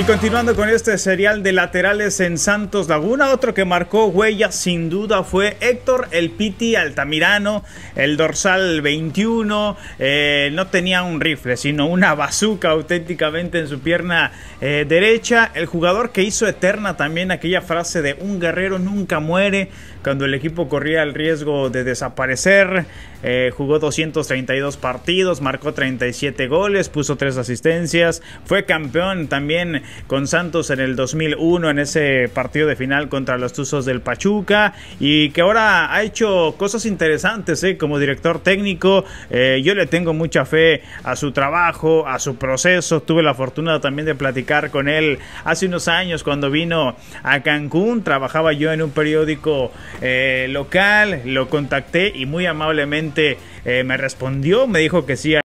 Y continuando con este serial de laterales en Santos Laguna, otro que marcó huella sin duda fue Héctor El Piti Altamirano, el dorsal 21, eh, no tenía un rifle, sino una bazuca auténticamente en su pierna eh, derecha, el jugador que hizo eterna también aquella frase de un guerrero nunca muere, cuando el equipo corría el riesgo de desaparecer, eh, jugó 232 partidos, marcó 37 goles, puso 3 asistencias, fue campeón también con Santos en el 2001 en ese partido de final contra los Tuzos del Pachuca y que ahora ha hecho cosas interesantes ¿eh? como director técnico. Eh, yo le tengo mucha fe a su trabajo, a su proceso. Tuve la fortuna también de platicar con él hace unos años cuando vino a Cancún. Trabajaba yo en un periódico eh, local, lo contacté y muy amablemente me respondió, me dijo que sí